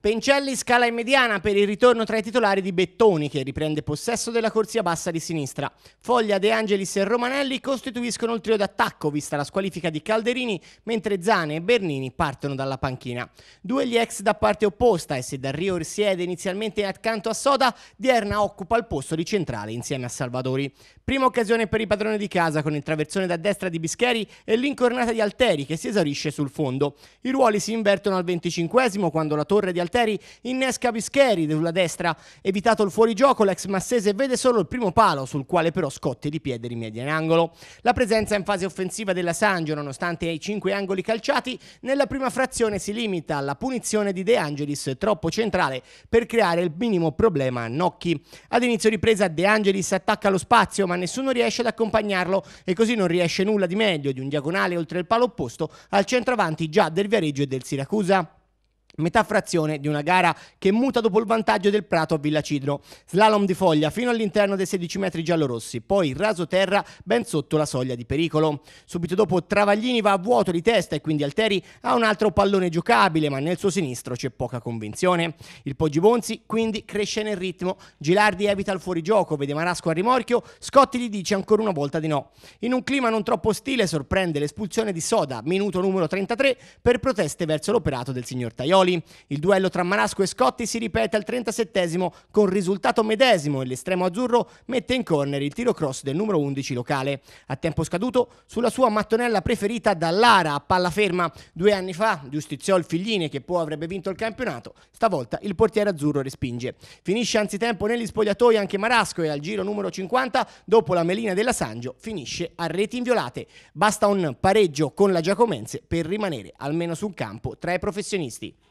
Pencelli scala in mediana per il ritorno tra i titolari di Bettoni che riprende possesso della corsia bassa di sinistra. Foglia, De Angelis e Romanelli costituiscono il trio d'attacco vista la squalifica di Calderini, mentre Zane e Bernini partono dalla panchina. Due gli ex da parte opposta e se Darrio risiede inizialmente accanto a Soda, Dierna occupa il posto di centrale insieme a Salvadori. Prima occasione per i padroni di casa con il traversone da destra di Bischeri e l'incornata di Alteri che si esaurisce sul fondo. I ruoli si invertono al 25 quando la torre di Alteri Gualteri innesca Bischeri sulla destra, evitato il fuorigioco, l'ex Massese vede solo il primo palo sul quale però scotte di piede rimedia in angolo. La presenza in fase offensiva della Sangio, nonostante i cinque angoli calciati, nella prima frazione si limita alla punizione di De Angelis troppo centrale per creare il minimo problema a Nocchi. Ad inizio ripresa De Angelis attacca lo spazio ma nessuno riesce ad accompagnarlo e così non riesce nulla di meglio di un diagonale oltre il palo opposto al centravanti già del Viareggio e del Siracusa. Metà frazione di una gara che muta dopo il vantaggio del Prato a Villa Cidro. Slalom di foglia fino all'interno dei 16 metri giallorossi, poi raso terra ben sotto la soglia di pericolo. Subito dopo Travaglini va a vuoto di testa e quindi Alteri ha un altro pallone giocabile, ma nel suo sinistro c'è poca convinzione. Il Poggibonzi quindi cresce nel ritmo, Gilardi evita il fuorigioco, vede Marasco a rimorchio, Scotti gli dice ancora una volta di no. In un clima non troppo ostile sorprende l'espulsione di Soda, minuto numero 33, per proteste verso l'operato del signor Taioli. Calderoli. Il duello tra Manasco e Scotti si ripete al 37 esimo con risultato medesimo e l'estremo azzurro mette in corner il tiro cross del numero 11 locale. A tempo scaduto sulla sua mattonella preferita dall'Ara a palla ferma. Due anni fa giustiziò il Figline che poi avrebbe vinto il campionato, stavolta il portiere azzurro respinge. Finisce anzitempo negli spogliatoi anche Marasco e al giro numero 50 dopo la melina della Sangio finisce a reti inviolate. Basta un pareggio con la Giacomense per rimanere almeno sul campo tra i professionisti.